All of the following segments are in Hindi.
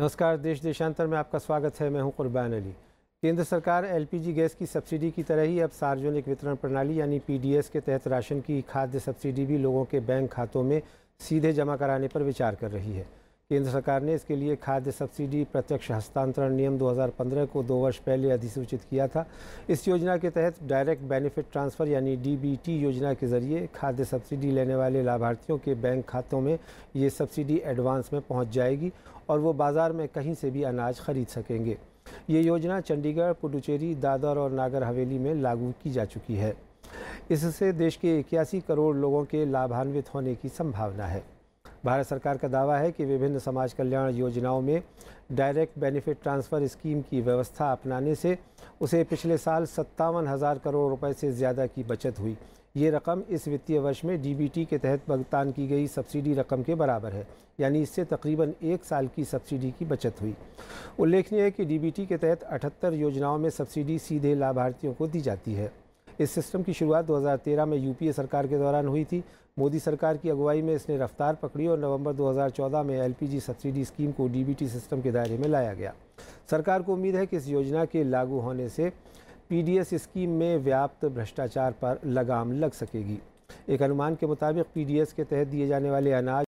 नमस्कार देश देशांतर में आपका स्वागत है मैं हूं कुरबान अली केंद्र सरकार एलपीजी गैस की सब्सिडी की तरह ही अब सार्वजनिक वितरण प्रणाली यानी पीडीएस के तहत राशन की खाद्य सब्सिडी भी लोगों के बैंक खातों में सीधे जमा कराने पर विचार कर रही है केंद्र सरकार ने इसके लिए खाद्य सब्सिडी प्रत्यक्ष हस्तांतरण नियम 2015 को दो वर्ष पहले अधिसूचित किया था इस योजना के तहत डायरेक्ट बेनिफिट ट्रांसफ़र यानी डीबीटी योजना के जरिए खाद्य सब्सिडी लेने वाले लाभार्थियों के बैंक खातों में ये सब्सिडी एडवांस में पहुंच जाएगी और वो बाज़ार में कहीं से भी अनाज खरीद सकेंगे ये योजना चंडीगढ़ पुडुचेरी दादर और नागर हवेली में लागू की जा चुकी है इससे देश के इक्यासी करोड़ लोगों के लाभान्वित होने की संभावना है भारत सरकार का दावा है कि विभिन्न समाज कल्याण योजनाओं में डायरेक्ट बेनिफिट ट्रांसफ़र स्कीम की व्यवस्था अपनाने से उसे पिछले साल सत्तावन हज़ार करोड़ रुपए से ज़्यादा की बचत हुई ये रकम इस वित्तीय वर्ष में डीबीटी के तहत भुगतान की गई सब्सिडी रकम के बराबर है यानी इससे तकरीबन एक साल की सब्सिडी की बचत हुई उल्लेखनीय है कि डी के तहत अठहत्तर योजनाओं में सब्सिडी सीधे लाभार्थियों को दी जाती है इस सिस्टम की शुरुआत 2013 में यूपीए सरकार के दौरान हुई थी मोदी सरकार की अगुवाई में इसने रफ्तार पकड़ी और नवंबर 2014 में एलपीजी सब्सिडी स्कीम को डीबीटी सिस्टम के दायरे में लाया गया सरकार को उम्मीद है कि इस योजना के लागू होने से पीडीएस स्कीम में व्याप्त भ्रष्टाचार पर लगाम लग सकेगी एक अनुमान के मुताबिक पीडीएस के तहत दिए जाने वाले अनाज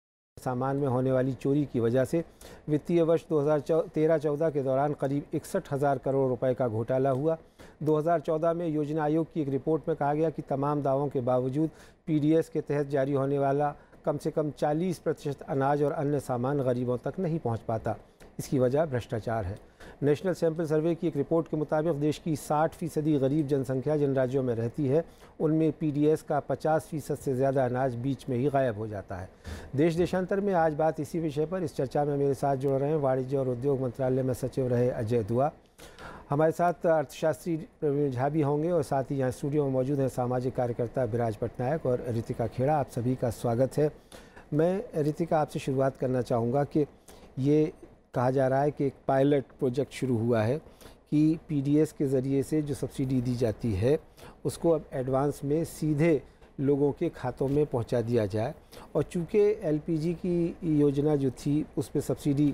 सामान में होने वाली चोरी की वजह से वित्तीय वर्ष दो हज़ार के दौरान करीब इकसठ हज़ार करोड़ रुपये का घोटाला हुआ 2014 में योजना आयोग की एक रिपोर्ट में कहा गया कि तमाम दावों के बावजूद पीडीएस के तहत जारी होने वाला कम से कम 40 प्रतिशत अनाज और अन्य सामान गरीबों तक नहीं पहुंच पाता इसकी वजह भ्रष्टाचार है नेशनल सैंपल सर्वे की एक रिपोर्ट के मुताबिक देश की 60 फीसदी गरीब जनसंख्या जिन राज्यों में रहती है उनमें पीडीएस का 50 फीसद से ज़्यादा अनाज बीच में ही गायब हो जाता है देश देशांतर में आज बात इसी विषय पर इस चर्चा में मेरे साथ जुड़ रहे हैं वाणिज्य और उद्योग मंत्रालय में सचिव रहे अजय दुआ हमारे साथ अर्थशास्त्री प्रवीण झा भी होंगे और साथ ही यहाँ स्टूडियो में मौजूद हैं सामाजिक कार्यकर्ता विराज पटनायक और रितिका खेड़ा आप सभी का स्वागत है मैं रितिका आपसे शुरुआत करना चाहूँगा कि ये कहा जा रहा है कि एक पायलट प्रोजेक्ट शुरू हुआ है कि पीडीएस के ज़रिए से जो सब्सिडी दी जाती है उसको अब एडवांस में सीधे लोगों के खातों में पहुंचा दिया जाए और चूँकि एलपीजी की योजना जो थी उस पर सब्सिडी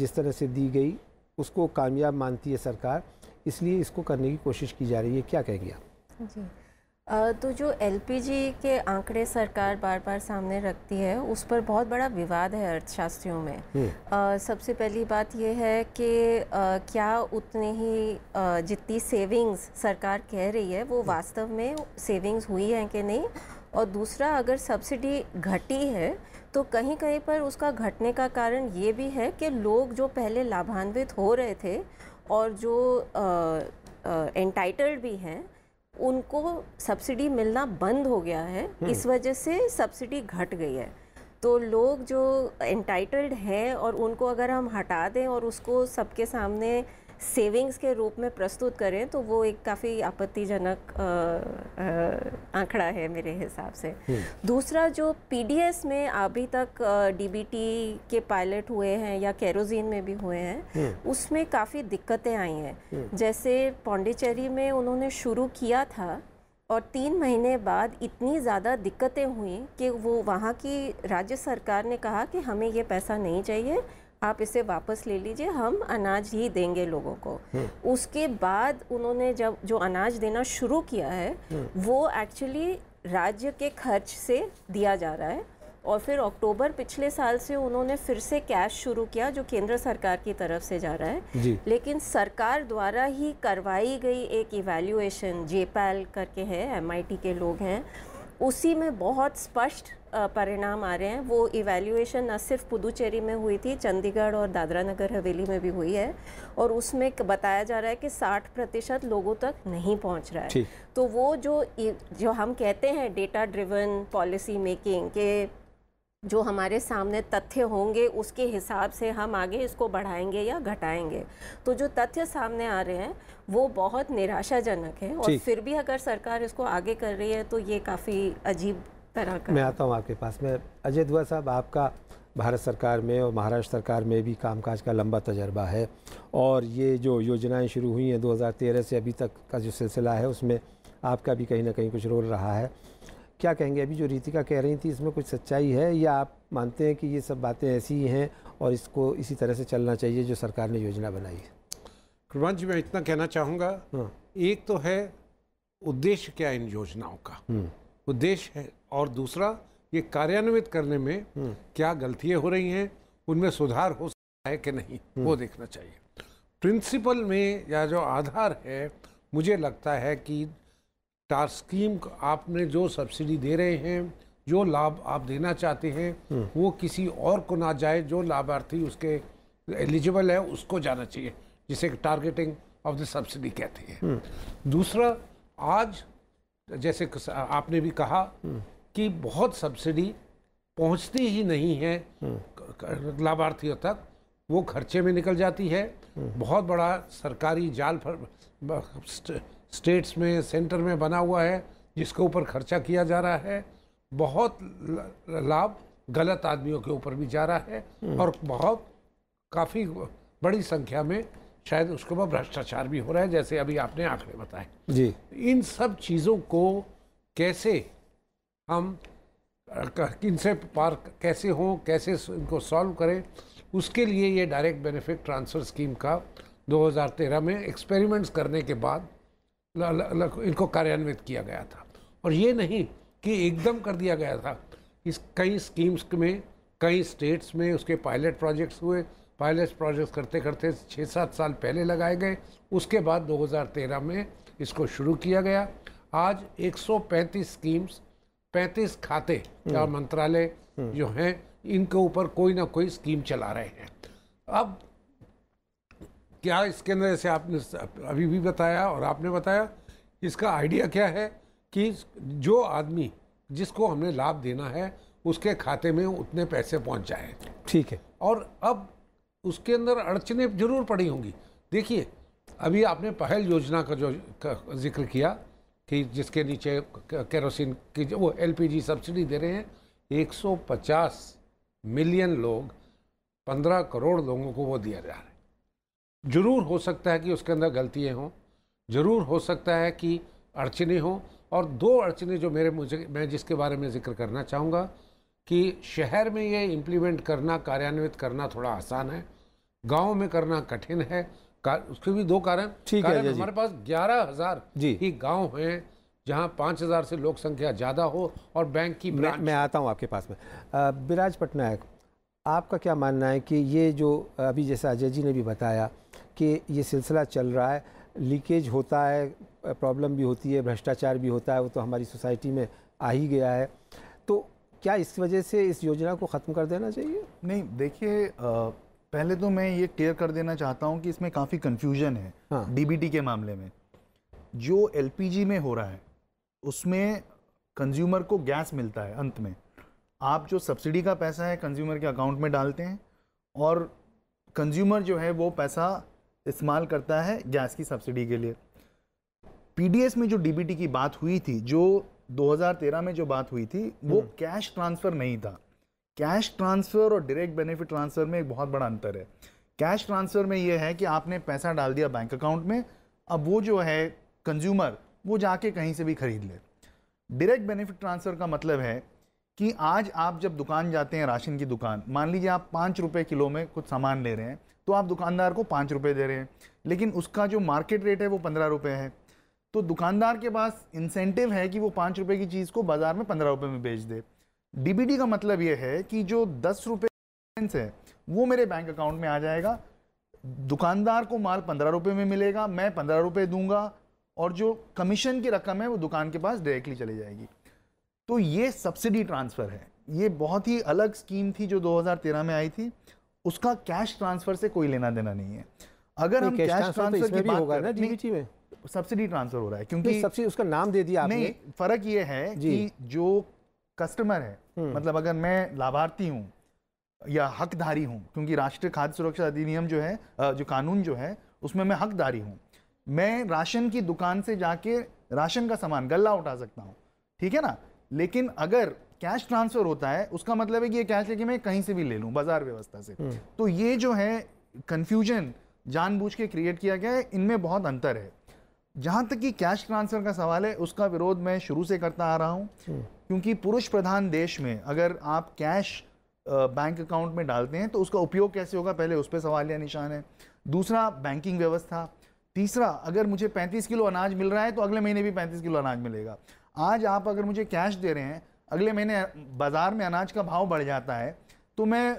जिस तरह से दी गई उसको कामयाब मानती है सरकार इसलिए इसको करने की कोशिश की जा रही है क्या कहेंगे आप जी तो जो एलपीजी के आंकड़े सरकार बार बार सामने रखती है उस पर बहुत बड़ा विवाद है अर्थशास्त्रियों में आ, हम्म। सबसे पहली बात यह है कि आ, क्या उतने ही जितनी सेविंग्स सरकार कह रही है वो वास्तव में सेविंग्स हुई हैं कि नहीं और दूसरा अगर सब्सिडी घटी है तो कहीं कहीं पर उसका घटने का कारण ये भी है कि लोग जो पहले लाभान्वित हो रहे थे और जो एंटाइटल्ड भी हैं उनको सब्सिडी मिलना बंद हो गया है हम्म। इस वजह से सब्सिडी घट गई है तो लोग जो एंटाइटल्ड हैं और उनको अगर हम हटा दें और उसको सबके सामने सेविंग्स के रूप में प्रस्तुत करें तो वो एक काफ़ी आपत्तिजनक आंकड़ा है मेरे हिसाब से हम्म। दूसरा जो पीडीएस में अभी तक डीबीटी के पायलट हुए हैं या कैरोजीन में भी हुए हैं हम्म। उसमें काफ़ी दिक्कतें आई हैं हम्म। जैसे पौंडीचेरी में उन्होंने शुरू किया था और तीन महीने बाद इतनी ज़्यादा दिक्कतें हुई कि वो वहाँ की राज्य सरकार ने कहा कि हमें ये पैसा नहीं चाहिए आप इसे वापस ले लीजिए हम अनाज ही देंगे लोगों को हम्म। उसके बाद उन्होंने जब जो अनाज देना शुरू किया है हम्म। वो एक्चुअली राज्य के खर्च से दिया जा रहा है और फिर अक्टूबर पिछले साल से उन्होंने फिर से कैश शुरू किया जो केंद्र सरकार की तरफ से जा रहा है लेकिन सरकार द्वारा ही करवाई गई एक इवेल्यूएशन जेपैल करके है एमआईटी के लोग हैं उसी में बहुत स्पष्ट परिणाम आ रहे हैं वो इवेल्यूएशन न सिर्फ पुदुचेरी में हुई थी चंडीगढ़ और दादरा नगर हवेली में भी हुई है और उसमें बताया जा रहा है कि 60 प्रतिशत लोगों तक नहीं पहुंच रहा है तो वो जो जो हम कहते हैं डेटा ड्रिवन पॉलिसी मेकिंग के जो हमारे सामने तथ्य होंगे उसके हिसाब से हम आगे इसको बढ़ाएंगे या घटाएंगे तो जो तथ्य सामने आ रहे हैं वो बहुत निराशाजनक है और फिर भी अगर सरकार इसको आगे कर रही है तो ये काफ़ी अजीब तरह का मैं आता हूँ आपके पास मैं अजय दुआ साहब आपका भारत सरकार में और महाराष्ट्र सरकार में भी कामकाज का लंबा तजर्बा है और ये जो योजनाएं शुरू हुई हैं 2013 से अभी तक का जो सिलसिला है उसमें आपका भी कहीं ना कहीं कुछ रोल रहा है क्या कहेंगे अभी जो रीतिका कह रही थी इसमें कुछ सच्चाई है या आप मानते हैं कि ये सब बातें ऐसी ही हैं और इसको इसी तरह से चलना चाहिए जो सरकार ने योजना बनाई है कुरबान जी मैं इतना कहना चाहूँगा हाँ। एक तो है उद्देश्य क्या इन योजनाओं का हम्म। उद्देश्य है और दूसरा ये कार्यान्वित करने में हम्म। क्या गलतियाँ हो रही हैं उनमें सुधार हो सकता है कि नहीं वो हम्म। देखना चाहिए प्रिंसिपल में या जो आधार है मुझे लगता है कि स्टार स्कीम आपने जो सब्सिडी दे रहे हैं जो लाभ आप देना चाहते हैं हम्म। वो किसी और को ना जाए जो लाभार्थी उसके एलिजिबल है उसको जाना चाहिए जिसे टारगेटिंग ऑफ द सब्सिडी कहते हैं हम्म। दूसरा आज जैसे आपने भी कहा हम्म। कि बहुत सब्सिडी पहुंचती ही नहीं है लाभार्थियों तक वो खर्चे में निकल जाती है बहुत बड़ा सरकारी जाल स्टेट्स में सेंटर में बना हुआ है जिसके ऊपर खर्चा किया जा रहा है बहुत लाभ गलत आदमियों के ऊपर भी जा रहा है हम्म। और बहुत काफ़ी बड़ी संख्या में शायद उसके ऊपर भ्रष्टाचार भी हो रहा है जैसे अभी आपने आंकड़े बताए जी इन सब चीज़ों को कैसे हम से पार कैसे हों कैसे इनको सॉल्व करें उसके लिए ये डायरेक्ट बेनिफिट ट्रांसफ़र स्कीम का 2013 में एक्सपेरिमेंट्स करने के बाद इनको कार्यान्वित किया गया था और ये नहीं कि एकदम कर दिया गया था इस कई स्कीम्स में कई स्टेट्स में उसके पायलट प्रोजेक्ट्स हुए पायलट प्रोजेक्ट्स करते करते छः सात साल पहले लगाए गए उसके बाद 2013 में इसको शुरू किया गया आज 135 स्कीम्स 35 खाते या हम्म। मंत्रालय हम्म। जो हैं इनके ऊपर कोई ना कोई स्कीम चला रहे हैं अब क्या इसके अंदर जैसे आपने अभी भी बताया और आपने बताया इसका आइडिया क्या है कि जो आदमी जिसको हमने लाभ देना है उसके खाते में उतने पैसे पहुंच जाए ठीक है और अब उसके अंदर अड़चने जरूर पड़ी होंगी देखिए अभी आपने पहल योजना का जो जिक्र किया कि जिसके नीचे केरोसिन की वो एलपीजी सब्सिडी दे रहे हैं 150 मिलियन लोग 15 करोड़ लोगों को वो दिया जा रहा है ज़रूर हो सकता है कि उसके अंदर गलतियाँ हों ज़रूर हो सकता है कि अड़चने हों और दो अड़चने जो मेरे मुझे मैं जिसके बारे में जिक्र करना चाहूँगा कि शहर में ये इम्प्लीमेंट करना कार्यान्वित करना थोड़ा आसान है गांव में करना कठिन है उसके भी दो कारण ठीक है हमारे पास ग्यारह हजार ही गांव हैं जहां पाँच हज़ार से लोक संख्या ज़्यादा हो और बैंक की मैं, मैं आता हूं आपके पास में बिराज पटनायक आपका क्या मानना है कि ये जो अभी जैसे अजय जी ने भी बताया कि ये सिलसिला चल रहा है लीकेज होता है प्रॉब्लम भी होती है भ्रष्टाचार भी होता है वो तो हमारी सोसाइटी में आ ही गया है तो क्या इस वजह से इस योजना को ख़त्म कर देना चाहिए नहीं देखिए पहले तो मैं ये क्लियर कर देना चाहता हूँ कि इसमें काफ़ी कन्फ्यूजन है डी हाँ। के मामले में जो एल में हो रहा है उसमें कंज्यूमर को गैस मिलता है अंत में आप जो सब्सिडी का पैसा है कंज्यूमर के अकाउंट में डालते हैं और कंज्यूमर जो है वो पैसा इस्तेमाल करता है गैस की सब्सिडी के लिए पीडीएस में जो डीबीटी की बात हुई थी जो 2013 में जो बात हुई थी वो कैश हम्म। ट्रांसफ़र नहीं था कैश ट्रांसफ़र और डायरेक्ट बेनिफिट ट्रांसफ़र में एक बहुत बड़ा अंतर है कैश ट्रांसफ़र में यह है कि आपने पैसा डाल दिया बैंक अकाउंट में अब वो जो है कंज्यूमर वो जाके कहीं से भी खरीद ले डायरेक्ट बेनिफिट ट्रांसफ़र का मतलब है कि आज आप जब दुकान जाते हैं राशन की दुकान मान लीजिए आप पाँच रुपये किलो में कुछ सामान ले रहे हैं तो आप दुकानदार को पाँच रुपये दे रहे हैं लेकिन उसका जो मार्केट रेट है वो पंद्रह रुपये है तो दुकानदार के पास इंसेंटिव है कि वो पाँच रुपये की चीज़ को बाज़ार में पंद्रह रुपये में बेच दे डीबीटी का मतलब ये है कि जो दस रुपये है वो मेरे बैंक अकाउंट में आ जाएगा दुकानदार को माल पंद्रह रुपये में मिलेगा मैं पंद्रह रुपये दूंगा और जो कमीशन की रकम है वो दुकान के पास डायरेक्टली चली जाएगी तो ये सब्सिडी ट्रांसफ़र है ये बहुत ही अलग स्कीम थी जो 2013 में आई थी उसका कैश ट्रांसफ़र से कोई लेना देना नहीं है अगर हम कैश ट्रांसफ़र की बात होगा ना डीबीटी में सब्सिडी ट्रांसफ़र हो रहा है क्योंकि सब्सिडी उसका नाम दे दिया आपने फ़र्क ये है कि जो कस्टमर है हम्म। मतलब अगर मैं लाभार्थी हूँ या हकधारी हूँ क्योंकि राष्ट्रीय खाद्य सुरक्षा अधिनियम जो है जो कानून जो है उसमें मैं हकधारी हूँ मैं राशन की दुकान से जाके राशन का सामान गला उठा सकता हूँ ठीक है ना लेकिन अगर कैश ट्रांसफर होता है उसका मतलब है कि ये कैश लेके मैं कहीं से भी ले लूं बाजार व्यवस्था से हम्म। तो ये जो है कंफ्यूजन जानबूझ के क्रिएट किया गया है इनमें बहुत अंतर है जहां तक कि कैश ट्रांसफर का सवाल है उसका विरोध मैं शुरू से करता आ रहा हूँ हम्म। क्योंकि पुरुष प्रधान देश में अगर आप कैश बैंक अकाउंट में डालते हैं तो उसका उपयोग कैसे होगा पहले उस पर सवाल या निशान है दूसरा बैंकिंग व्यवस्था तीसरा अगर मुझे 35 किलो अनाज मिल रहा है तो अगले महीने भी 35 किलो अनाज मिलेगा आज आप अगर मुझे कैश दे रहे हैं अगले महीने बाज़ार में अनाज का भाव बढ़ जाता है तो मैं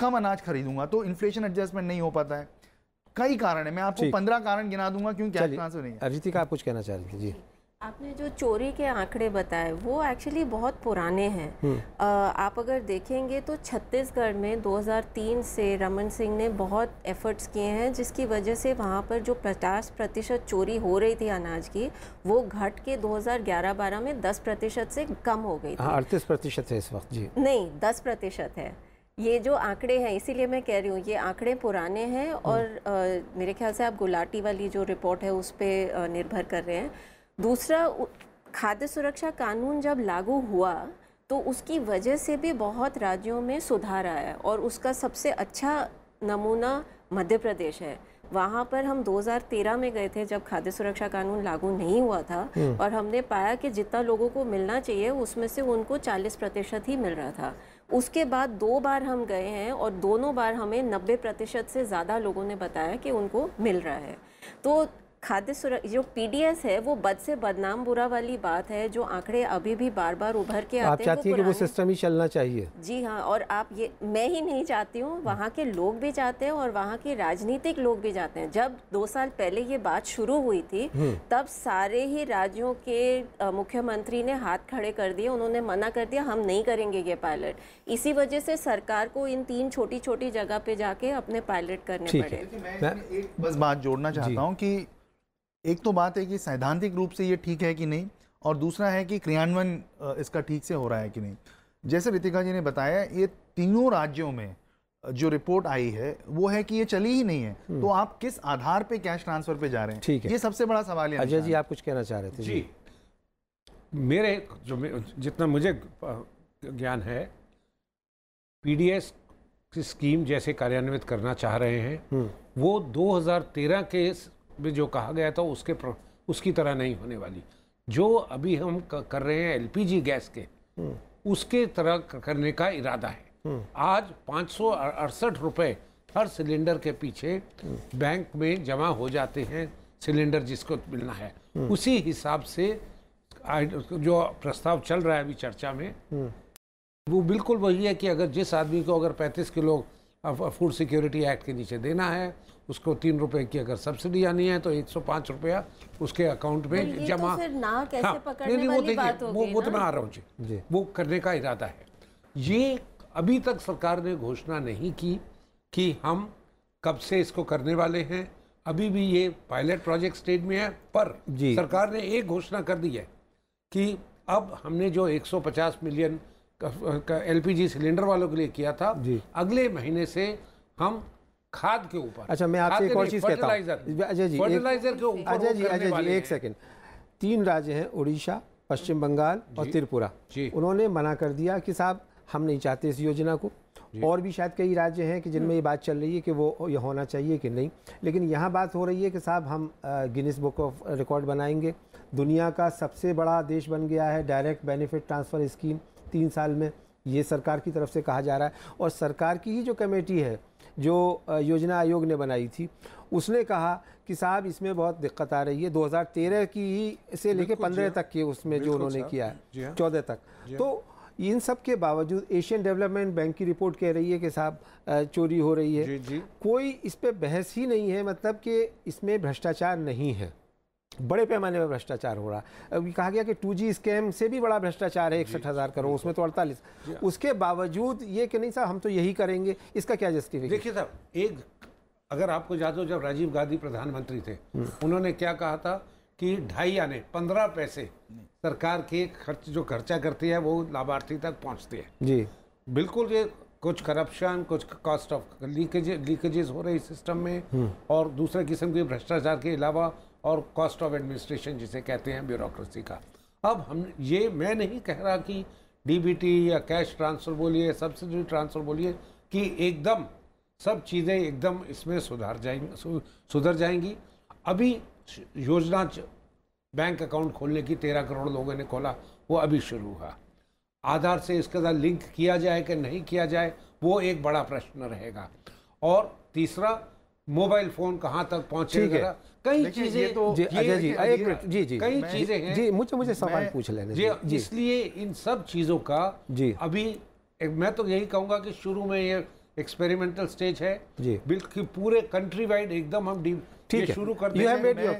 कम अनाज खरीदूंगा तो इन्फ्लेशन एडजस्टमेंट नहीं हो पाता है कई कारण है मैं आपको पंद्रह कारण गिना दूंगा क्योंकि कैश ट्रांसफर नहीं है अरिजीति का आप कुछ कहना चाह रहे थे जी आपने जो चोरी के आंकड़े बताए वो एक्चुअली बहुत पुराने हैं हम्म। आप अगर देखेंगे तो छत्तीसगढ़ में 2003 से रमन सिंह ने बहुत एफर्ट्स किए हैं जिसकी वजह से वहाँ पर जो 50 प्रतिशत चोरी हो रही थी अनाज की वो घट के 2011-12 में 10 प्रतिशत से कम हो गई थी हाँ, अड़तीस प्रतिशत है इस वक्त जी नहीं दस प्रतिशत है ये जो आंकड़े हैं इसीलिए मैं कह रही हूँ ये आंकड़े पुराने हैं और आ, हम्म। मेरे ख्याल से आप गुलाटी वाली जो रिपोर्ट है उस पर निर्भर कर रहे हैं दूसरा खाद्य सुरक्षा कानून जब लागू हुआ तो उसकी वजह से भी बहुत राज्यों में सुधार आया और उसका सबसे अच्छा नमूना मध्य प्रदेश है वहाँ पर हम 2013 में गए थे जब खाद्य सुरक्षा कानून लागू नहीं हुआ था हम्म। और हमने पाया कि जितना लोगों को मिलना चाहिए उसमें से उनको 40 प्रतिशत ही मिल रहा था उसके बाद दो बार हम गए हैं और दोनों बार हमें 90 प्रतिशत से ज़्यादा लोगों ने बताया कि उनको मिल रहा है तो खाद्य सुरक्षा जो पीडीएस है वो बद से बदनाम बुरा वाली बात है जो आंकड़े अभी भी बार बार उभर के आप आते हैं वो सिस्टम ही चलना चाहिए जी हाँ और आप ये मैं ही नहीं चाहती हूँ वहाँ के लोग भी चाहते हैं और वहाँ के राजनीतिक लोग भी जाते हैं जब दो साल पहले ये बात शुरू हुई थी हम्म। तब सारे ही राज्यों के मुख्यमंत्री ने हाथ खड़े कर दिए उन्होंने मना कर दिया हम नहीं करेंगे ये पायलट इसी वजह से सरकार को इन तीन छोटी छोटी जगह पे जाके अपने पायलट करने पड़े मैं एक बस बात जोड़ना चाहता हूँ की एक तो बात है कि सैद्धांतिक रूप से ये ठीक है कि नहीं और दूसरा है कि क्रियान्वयन इसका ठीक से हो रहा है कि नहीं जैसे रितिका जी ने बताया ये तीनों राज्यों में जो रिपोर्ट आई है वो है कि ये चली ही नहीं है हम्म। तो आप किस आधार पे कैश ट्रांसफर पे जा रहे हैं ठीक है ये सबसे बड़ा सवाल है अजय जी आप कुछ कहना चाह रहे थे जी, जी। मेरे जो जितना मुझे ज्ञान है पीडीएस की स्कीम जैसे कार्यान्वित करना चाह रहे हैं हम्म। वो 2013 के में जो कहा गया था उसके प्र, उसकी तरह नहीं होने वाली जो अभी हम कर रहे हैं एलपीजी गैस के हम्म। उसके तरह करने का इरादा है हम्म। आज पाँच सौ अड़सठ हर सिलेंडर के पीछे हम्म। बैंक में जमा हो जाते हैं सिलेंडर जिसको मिलना है उसी हिसाब से जो प्रस्ताव चल रहा है अभी चर्चा में वो बिल्कुल वही है कि अगर जिस आदमी को अगर 35 किलो फूड सिक्योरिटी एक्ट के नीचे देना है उसको तीन रुपए की अगर सब्सिडी आनी है तो एक सौ पाँच रुपया उसके अकाउंट में तो जमा तो हाँ नहीं वो देखिए वो वो तो मैं आ रहा हूँ जी।, वो करने का इरादा है ये अभी तक सरकार ने घोषणा नहीं की कि हम कब से इसको करने वाले हैं अभी भी ये पायलट प्रोजेक्ट स्टेज में है पर जी सरकार ने एक घोषणा कर दी है कि अब हमने जो 150 मिलियन एलपीजी सिलेंडर वालों के लिए किया था अगले महीने से हम खाद के ऊपर अच्छा मैं आपसे एक और चीज़ कहता हूँ अजय अच्छा जी फर्टिलाइजर के ऊपर अजय अच्छा जी अजय अच्छा जी एक सेकेंड तीन राज्य हैं उड़ीसा पश्चिम बंगाल और त्रिपुरा उन्होंने मना कर दिया कि साहब हम नहीं चाहते इस योजना को और भी शायद कई राज्य हैं कि जिनमें हम्म। ये बात चल रही है कि वो ये होना चाहिए कि नहीं लेकिन यहाँ बात हो रही है कि साहब हम गिनीस बुक ऑफ रिकॉर्ड बनाएंगे दुनिया का सबसे बड़ा देश बन गया है डायरेक्ट बेनिफिट ट्रांसफ़र स्कीम तीन साल में ये सरकार की तरफ से कहा जा रहा है और सरकार की ही जो कमेटी है जो योजना आयोग ने बनाई थी उसने कहा कि साहब इसमें बहुत दिक्कत आ रही है 2013 की ही से लेके 15 हाँ। तक के उसमें जो उन्होंने किया है हाँ। चौदह तक हाँ। तो इन सब के बावजूद एशियन डेवलपमेंट बैंक की रिपोर्ट कह रही है कि साहब चोरी हो रही है जी, जी। कोई इस पर बहस ही नहीं है मतलब कि इसमें भ्रष्टाचार नहीं है बड़े पैमाने पर भ्रष्टाचार हो रहा है कहा गया कि टू स्कैम से भी बड़ा भ्रष्टाचार है इकसठ हज़ार करोड़ उसमें तो अड़तालीस उसके बावजूद ये कि नहीं सर हम तो यही करेंगे इसका क्या जस्टिफिकेशन देखिए साहब एक अगर आपको याद हो जब राजीव गांधी प्रधानमंत्री थे हम्म। उन्होंने क्या कहा था कि ढाई आने पंद्रह पैसे सरकार के खर्च जो खर्चा करती है वो लाभार्थी तक पहुँचते हैं जी बिल्कुल ये कुछ करप्शन कुछ कॉस्ट ऑफ लीकेज लीकेजेस हो रही सिस्टम में हम्म। और दूसरे किस्म के भ्रष्टाचार के अलावा और कॉस्ट ऑफ एडमिनिस्ट्रेशन जिसे कहते हैं ब्यूरोक्रेसी का अब हम ये मैं नहीं कह रहा कि डीबीटी या कैश ट्रांसफ़र बोलिए सब्सिडी ट्रांसफ़र बोलिए कि एकदम सब चीज़ें एकदम इसमें सुधार जाएंगी सुधर जाएंगी अभी योजना बैंक अकाउंट खोलने की तेरह करोड़ लोगों ने खोला वो अभी शुरू हुआ आधार से इसके साथ लिंक किया जाए कि नहीं किया जाए वो एक बड़ा प्रश्न रहेगा और तीसरा मोबाइल फोन कहाँ तक पहुंचे है कई चीजें तो जी अजय जी एक मिनट जी जी कई चीजें हैं जी मुझे मुझे सवाल पूछ लेने जी इसलिए इन सब चीज़ों का जी अभी मैं तो यही कहूंगा कि शुरू में ये एक्सपेरिमेंटल स्टेज है जी बिल्कुल पूरे कंट्री वाइड एकदम हम डी ठीक है शुरू करते हैं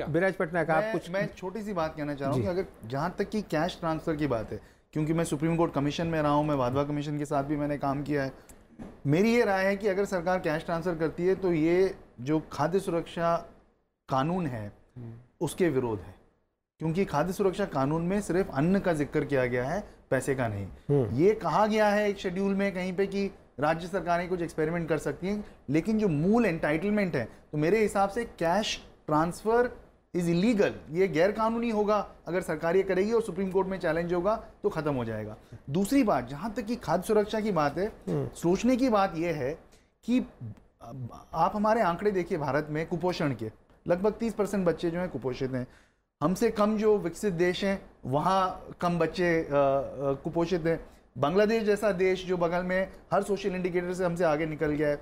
हाँ। बिराज पटनायक आप कुछ मैं छोटी सी बात कहना चाह अगर जहाँ तक की कैश ट्रांसफर की बात है क्योंकि मैं सुप्रीम कोर्ट कमीशन में रहा हूँ मैं वाधवा कमीशन के साथ भी मैंने काम किया है मेरी ये राय है कि अगर सरकार कैश ट्रांसफ़र करती है तो ये जो खाद्य सुरक्षा कानून है उसके विरोध है क्योंकि खाद्य सुरक्षा कानून में सिर्फ अन्न का जिक्र किया गया है पैसे का नहीं हम्म। ये कहा गया है एक शेड्यूल में कहीं पे कि राज्य सरकारें कुछ एक्सपेरिमेंट कर सकती हैं लेकिन जो मूल एंटाइटलमेंट है तो मेरे हिसाब से कैश ट्रांसफ़र इज इलीगल ये गैर कानूनी होगा अगर सरकार ये करेगी और सुप्रीम कोर्ट में चैलेंज होगा तो खत्म हो जाएगा दूसरी बात जहाँ तक कि खाद्य सुरक्षा की बात है हम्म। सोचने की बात यह है कि आप हमारे आंकड़े देखिए भारत में कुपोषण के लगभग तीस परसेंट बच्चे जो हैं कुपोषित हैं हमसे कम जो विकसित देश हैं वहाँ कम बच्चे कुपोषित हैं बांग्लादेश जैसा देश जो बगल में हर सोशल इंडिकेटर से हमसे आगे निकल गया है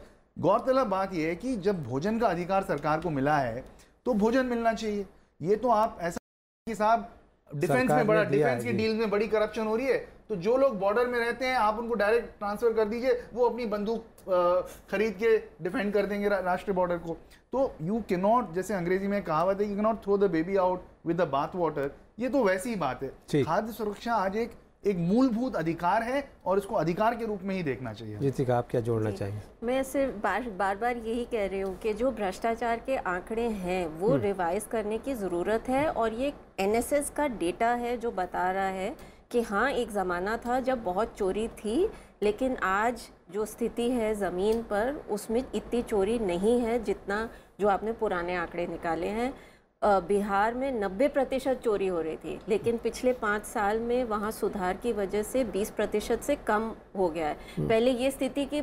गौरतलब बात यह है कि जब भोजन का अधिकार सरकार को मिला है तो भोजन मिलना चाहिए ये तो आप ऐसा कि साहब डिफेंस में बड़ा डिफेंस की डील में बड़ी करप्शन हो रही है तो जो लोग बॉर्डर में रहते हैं आप उनको डायरेक्ट ट्रांसफर कर दीजिए वो अपनी बंदूक खरीद के डिफेंड कर देंगे राष्ट्रीय बॉर्डर को तो यू के नॉट जैसे अंग्रेजी में कहावत है you can not throw the baby out with the bath water ये तो वैसी ही बात है खाद्य सुरक्षा आज एक एक मूलभूत अधिकार है और इसको अधिकार के रूप में ही देखना चाहिए जीतिका आप क्या जोड़ना चाहिए मैं सिर्फ बार बार बार यही कह रही हूँ कि जो भ्रष्टाचार के आंकड़े हैं वो हम्म। रिवाइज करने की ज़रूरत है और ये एन का डेटा है जो बता रहा है कि हाँ एक ज़माना था जब बहुत चोरी थी लेकिन आज जो स्थिति है ज़मीन पर उसमें इतनी चोरी नहीं है जितना जो आपने पुराने आंकड़े निकाले हैं बिहार में 90 प्रतिशत चोरी हो रही थी लेकिन पिछले पाँच साल में वहाँ सुधार की वजह से 20 प्रतिशत से कम हो गया है हम्म। पहले ये स्थिति कि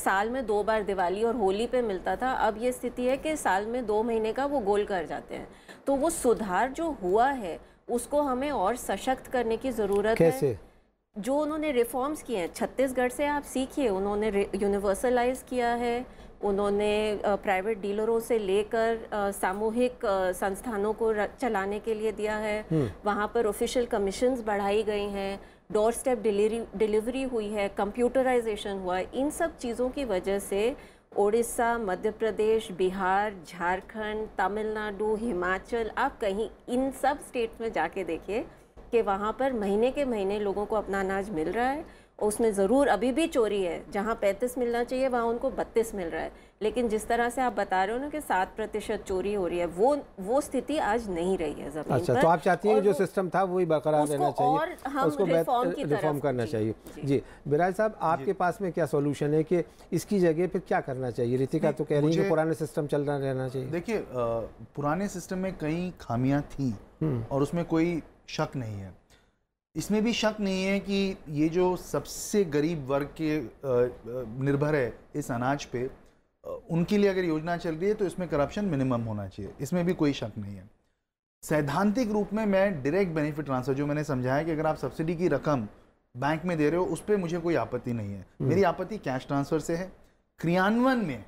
साल में दो बार दिवाली और होली पे मिलता था अब ये स्थिति है कि साल में दो महीने का वो गोल कर जाते हैं तो वो सुधार जो हुआ है उसको हमें और सशक्त करने की ज़रूरत है जो उन्होंने रिफॉर्म्स किए हैं छत्तीसगढ़ से आप सीखिए उन्होंने यूनिवर्सलाइज किया है उन्होंने प्राइवेट डीलरों से लेकर सामूहिक संस्थानों को चलाने के लिए दिया है हम्म। वहाँ पर ऑफिशियल कमीशन्स बढ़ाई गई हैं डोर स्टेप डिलीवरी डिलीवरी हुई है कंप्यूटराइजेशन हुआ है इन सब चीज़ों की वजह से उड़ीसा मध्य प्रदेश बिहार झारखंड तमिलनाडु हिमाचल आप कहीं इन सब स्टेट्स में जाके देखिए कि वहाँ पर महीने के महीने लोगों को अपना अनाज मिल रहा है उसमें ज़रूर अभी भी चोरी है जहाँ पैंतीस मिलना चाहिए वहाँ उनको बत्तीस मिल रहा है लेकिन जिस तरह से आप बता रहे हो ना कि सात प्रतिशत चोरी हो रही है वो वो स्थिति आज नहीं रही है जमीन अच्छा तो पर, तो आप चाहती हैं जो सिस्टम था वही बरकरार रहना चाहिए और उसको रिफॉर्म, करना चाहिए जी, बिराज साहब आपके पास में क्या सोल्यूशन है कि इसकी जगह फिर क्या करना चाहिए रितिका तो कह रही है पुराने सिस्टम चल रहना चाहिए देखिए पुराने सिस्टम में कई खामियाँ थी हम्म। और उसमें कोई शक नहीं है इसमें भी शक नहीं है कि ये जो सबसे गरीब वर्ग के निर्भर है इस अनाज पे उनके लिए अगर योजना चल रही है तो इसमें करप्शन मिनिमम होना चाहिए इसमें भी कोई शक नहीं है सैद्धांतिक रूप में मैं डायरेक्ट बेनिफिट ट्रांसफ़र जो मैंने समझाया कि अगर आप सब्सिडी की रकम बैंक में दे रहे हो उस पर मुझे कोई आपत्ति नहीं है हम्म। मेरी आपत्ति कैश ट्रांसफ़र से है क्रियान्वयन में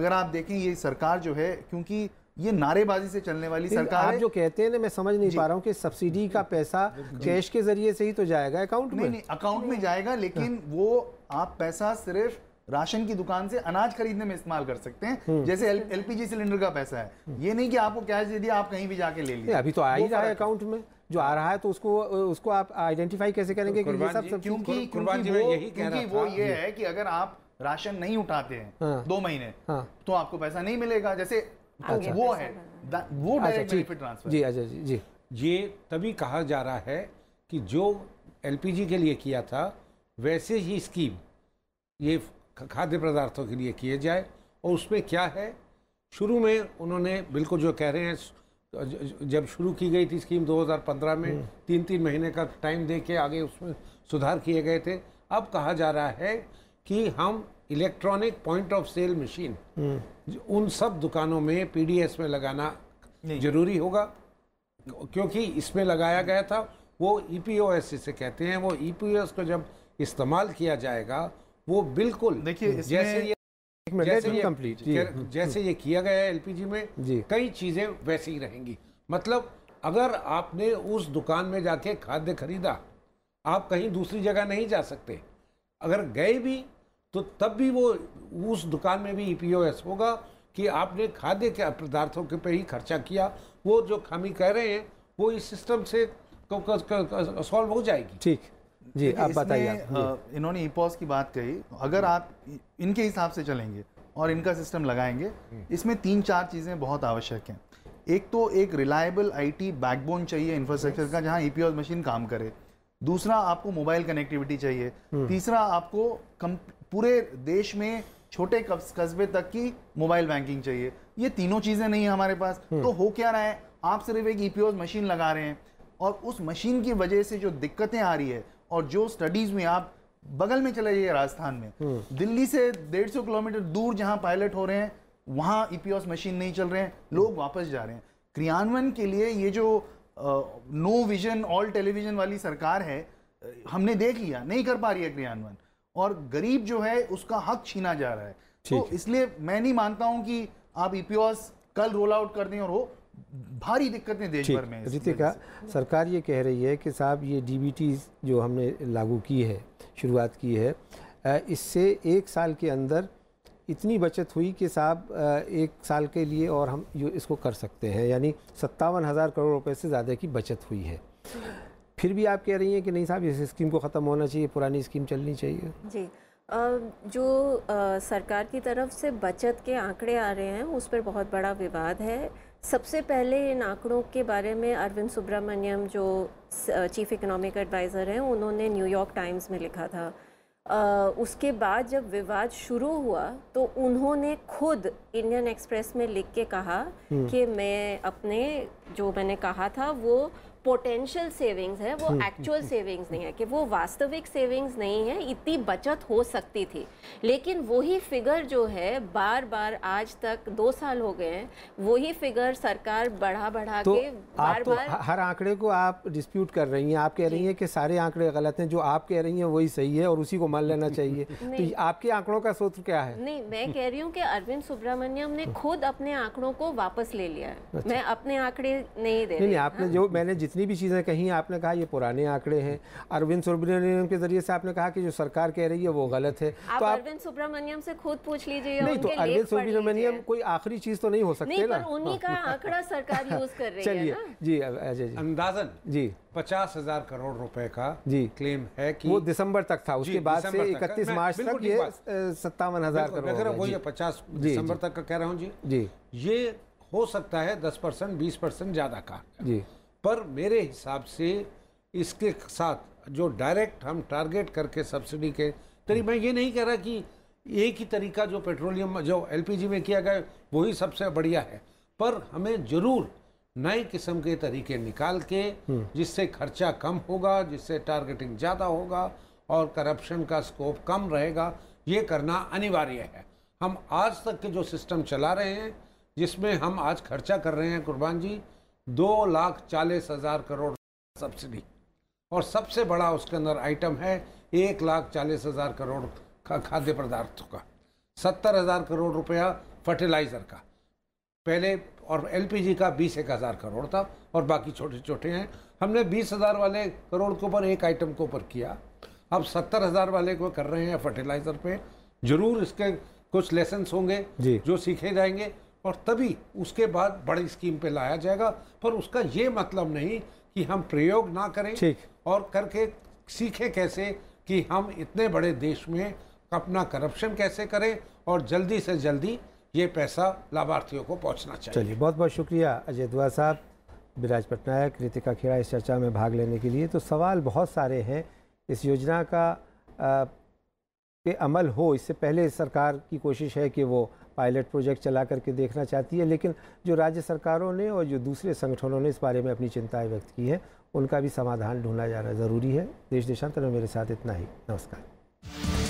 अगर आप देखें ये सरकार जो है क्योंकि ये नारेबाजी से चलने वाली सरकार आप जो कहते हैं ना मैं समझ नहीं पा रहा हूँ कि सब्सिडी का पैसा कैश के जरिए से ही तो जाएगा अकाउंट में नहीं अकाउंट में जाएगा हाँ। लेकिन वो आप पैसा सिर्फ राशन की दुकान से अनाज खरीदने में इस्तेमाल कर सकते हैं हम्म। जैसे एलपीजी सिलेंडर का पैसा है हम्म। ये नहीं कि आपको कैश दे दिया आप कहीं भी जाके ले लिया अभी तो आ ही रहा है अकाउंट में जो आ रहा है तो उसको उसको आप आइडेंटिफाई कैसे तो करेंगे कि ये सब क्योंकि क्योंकि वो, वो ये है कि अगर आप राशन नहीं उठाते हैं हाँ। दो महीने हाँ। तो आपको पैसा नहीं मिलेगा जैसे अच्छा, वो है वो डायरेक्ट बेनिफिट ट्रांसफर जी अच्छा जी जी ये तभी कहा जा रहा है कि जो एलपीजी के लिए किया था वैसे ही स्कीम ये खाद्य पदार्थों के लिए किए जाए और उसमें क्या है शुरू में उन्होंने बिल्कुल जो कह रहे हैं जब शुरू की गई थी स्कीम 2015 में हम्म। तीन तीन महीने का टाइम दे के आगे उसमें सुधार किए गए थे अब कहा जा रहा है कि हम electronic point of sale machine उन सब दुकानों में पीडीएस में लगाना जरूरी होगा क्योंकि इसमें लगाया गया था वो ईपीओएस e जिसे कहते हैं वो ईपीओएस e को जब इस्तेमाल किया जाएगा वो बिल्कुल देखिए जैसे ये जैसे ये कंप्लीट हम्म। जैसे ये किया गया है एलपीजी में कई चीजें वैसी ही रहेंगी मतलब अगर आपने उस दुकान में जाके खाद्य खरीदा आप कहीं दूसरी जगह नहीं जा सकते अगर गए भी तो तब भी वो उस दुकान में भी ई e होगा कि आपने खाद्य के पदार्थों के पे ही खर्चा किया वो जो खामी कह रहे हैं वो इस सिस्टम से सॉल्व हो जाएगी ठीक जी आप बताइए इन्होंने ई e की बात कही अगर आप इनके हिसाब से चलेंगे और इनका सिस्टम लगाएंगे इसमें तीन चार चीज़ें बहुत आवश्यक हैं एक तो एक रिलायबल आईटी बैकबोन चाहिए इंफ्रास्ट्रक्चर का जहां ई e मशीन काम करे दूसरा आपको मोबाइल कनेक्टिविटी चाहिए हम्म। तीसरा आपको पूरे देश में छोटे कस्बे तक की मोबाइल बैंकिंग चाहिए ये तीनों चीज़ें नहीं है हमारे पास हम्म। तो हो क्या रहा है आप सिर्फ एक ई e मशीन लगा रहे हैं और उस मशीन की वजह से जो दिक्कतें आ रही है और जो स्टडीज़ में आप बगल में चले जाइए राजस्थान में हम्म। दिल्ली से डेढ़ सौ किलोमीटर दूर जहां पायलट हो रहे हैं वहां ईपीओ e मशीन नहीं चल रहे हैं लोग वापस जा रहे हैं क्रियान्वयन के लिए ये जो नो विजन ऑल टेलीविजन वाली सरकार है हमने देख लिया नहीं कर पा रही है क्रियान्वयन और गरीब जो है उसका हक छीना जा रहा है तो इसलिए मैं नहीं मानता हूं कि आप ईपीओस e कल रोल आउट कर दें और हो भारी दिक्कतें देश भर में रितिका सरकार ये कह रही है कि साहब ये डी जो हमने लागू की है शुरुआत की है इससे एक साल के अंदर इतनी बचत हुई कि साहब एक साल के लिए और हम इसको कर सकते हैं यानी सत्तावन हज़ार करोड़ रुपए से ज़्यादा की बचत हुई है फिर भी आप कह रही हैं कि नहीं साहब इस स्कीम को ख़त्म होना चाहिए पुरानी स्कीम चलनी चाहिए जी जो सरकार की तरफ से बचत के आंकड़े आ रहे हैं उस पर बहुत बड़ा विवाद है सबसे पहले इन आंकड़ों के बारे में अरविंद सुब्रमण्यम जो चीफ़ इकोनॉमिक एडवाइज़र हैं उन्होंने न्यूयॉर्क टाइम्स में लिखा था उसके बाद जब विवाद शुरू हुआ तो उन्होंने खुद इंडियन एक्सप्रेस में लिख के कहा हम्म। कि मैं अपने जो मैंने कहा था वो पोटेंशियल सेविंग्स है वो एक्चुअल हम्म, सेविंग्स हम्म, हम्म। नहीं है कि वो वास्तविक सेविंग्स नहीं है इतनी बचत हो सकती थी लेकिन वही फिगर जो है बार बार आज तक दो साल हो गए हैं वही फिगर सरकार बढ़ा बढ़ा तो के बार तो बार हर आंकड़े को आप डिस्प्यूट कर रही हैं आप कह रही हैं कि सारे आंकड़े गलत हैं जो आप कह रही हैं वही सही है और उसी को मान लेना चाहिए तो आपके आंकड़ों का सूत्र क्या है नहीं मैं कह रही हूँ कि अरविंद सुब्रमण्यम ने खुद अपने आंकड़ों को वापस ले लिया है अच्छा। मैं अपने आंकड़े नहीं दे रही आपने हाँ। जो मैंने जितने जितनी भी चीज़ें कही आपने कहा ये पुराने आंकड़े हैं अरविंद सुब्रमण्यम के जरिए से आपने कहा कि जो सरकार कह रही है वो गलत है आप तो अरविंद सुब्रमण्यम से खुद पूछ लीजिए नहीं तो अरविंद सुब्रमण्यम कोई आखिरी चीज़ तो नहीं हो सकती ना उन्हीं का हाँ। आंकड़ा सरकार यूज कर रही है चलिए जी अजय जी अंदाजन जी पचास हजार करोड़ रुपए का जी क्लेम है कि वो दिसंबर तक था उसके बाद से इकतीस मार्च तक ये सत्तावन हजार करोड़ वो ये पचास दिसंबर तक का कह रहा हूँ जी जी ये हो सकता है दस परसेंट बीस परसेंट ज्यादा का जी पर मेरे हिसाब से इसके साथ जो डायरेक्ट हम टारगेट करके सब्सिडी के तरी मैं ये नहीं कह रहा कि एक ही तरीका जो पेट्रोलियम जो एलपीजी में किया गया वही सबसे बढ़िया है पर हमें जरूर नए किस्म के तरीके निकाल के हम्म। जिससे खर्चा कम होगा जिससे टारगेटिंग ज़्यादा होगा और करप्शन का स्कोप कम रहेगा ये करना अनिवार्य है हम आज तक के जो सिस्टम चला रहे हैं जिसमें हम आज खर्चा कर रहे हैं कुर्बान जी दो लाख चालीस हज़ार करोड़ सब्सिडी और सबसे बड़ा उसके अंदर आइटम है एक लाख चालीस हज़ार करोड़ का खाद्य पदार्थों का सत्तर हज़ार करोड़ रुपया फर्टिलाइज़र का पहले और एलपीजी का बीस एक हज़ार करोड़ था और बाकी छोटे छोटे हैं हमने बीस हज़ार वाले करोड़ के ऊपर एक आइटम के ऊपर किया अब सत्तर हज़ार वाले को कर रहे हैं फर्टिलाइज़र पे ज़रूर इसके कुछ लेसन्स होंगे जो सीखे जाएंगे और तभी उसके बाद बड़ी स्कीम पे लाया जाएगा पर उसका ये मतलब नहीं कि हम प्रयोग ना करें और करके सीखें कैसे कि हम इतने बड़े देश में अपना करप्शन कैसे करें और जल्दी से जल्दी ये पैसा लाभार्थियों को पहुंचना चाहिए चलिए बहुत बहुत शुक्रिया अजय दुआ साहब विराज पटनायक रितिका खेड़ा इस चर्चा में भाग लेने के लिए तो सवाल बहुत सारे हैं इस योजना का आ, के अमल हो इससे पहले सरकार की कोशिश है कि वो पायलट प्रोजेक्ट चला करके देखना चाहती है लेकिन जो राज्य सरकारों ने और जो दूसरे संगठनों ने इस बारे में अपनी चिंताएँ व्यक्त की हैं उनका भी समाधान ढूंढा जाना ज़रूरी है देश देशांतर में मेरे साथ इतना ही नमस्कार